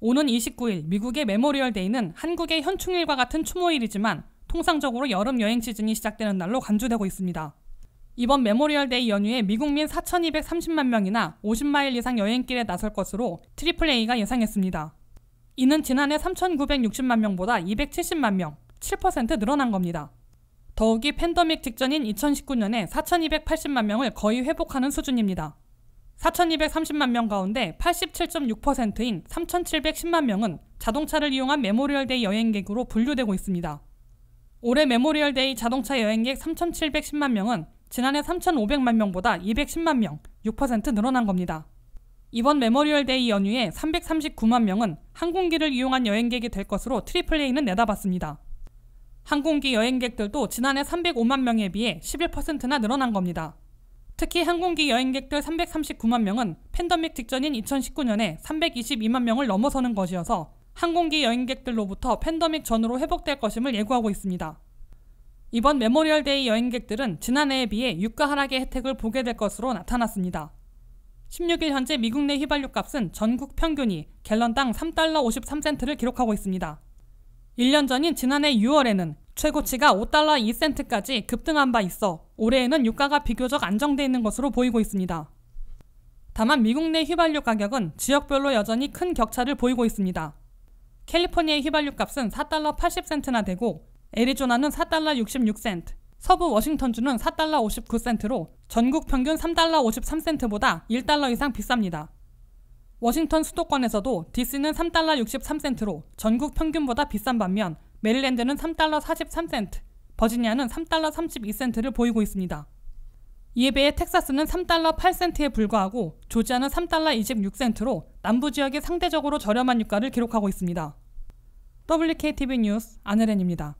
오는 29일 미국의 메모리얼 데이는 한국의 현충일과 같은 추모일이지만 통상적으로 여름 여행 시즌이 시작되는 날로 간주되고 있습니다. 이번 메모리얼 데이 연휴에 미국민 4,230만 명이나 50마일 이상 여행길에 나설 것으로 트리플 A가 예상했습니다. 이는 지난해 3,960만 명보다 270만 명, 7% 늘어난 겁니다. 더욱이 팬더믹 직전인 2019년에 4,280만 명을 거의 회복하는 수준입니다. 4,230만 명 가운데 87.6%인 3,710만 명은 자동차를 이용한 메모리얼데이 여행객으로 분류되고 있습니다. 올해 메모리얼데이 자동차 여행객 3,710만 명은 지난해 3,500만 명보다 210만 명, 6% 늘어난 겁니다. 이번 메모리얼데이 연휴에 339만 명은 항공기를 이용한 여행객이 될 것으로 트리플레이는 내다봤습니다. 항공기 여행객들도 지난해 305만 명에 비해 11%나 늘어난 겁니다. 특히 항공기 여행객들 339만 명은 팬데믹 직전인 2019년에 322만 명을 넘어서는 것이어서 항공기 여행객들로부터 팬데믹 전으로 회복될 것임을 예고하고 있습니다. 이번 메모리얼 데이 여행객들은 지난해에 비해 유가 하락의 혜택을 보게 될 것으로 나타났습니다. 16일 현재 미국 내 휘발유 값은 전국 평균이 갤런당 3달러 53센트를 기록하고 있습니다. 1년 전인 지난해 6월에는 최고치가 5달러 2센트까지 급등한 바 있어 올해에는 유가가 비교적 안정돼 있는 것으로 보이고 있습니다. 다만 미국 내 휘발유 가격은 지역별로 여전히 큰 격차를 보이고 있습니다. 캘리포니아의 휘발유 값은 4달러 80센트나 되고 애리조나는 4달러 66센트, 서부 워싱턴주는 4달러 59센트로 전국 평균 3달러 53센트보다 1달러 이상 비쌉니다. 워싱턴 수도권에서도 DC는 3달러 63센트로 전국 평균보다 비싼 반면 메릴랜드는 3달러 43센트, 버지니아는 3달러 32센트를 보이고 있습니다. 이에 비해 텍사스는 3달러 8센트에 불과하고 조지아는 3달러 26센트로 남부 지역이 상대적으로 저렴한 유가를 기록하고 있습니다. WKTV 뉴스 아내렌입니다.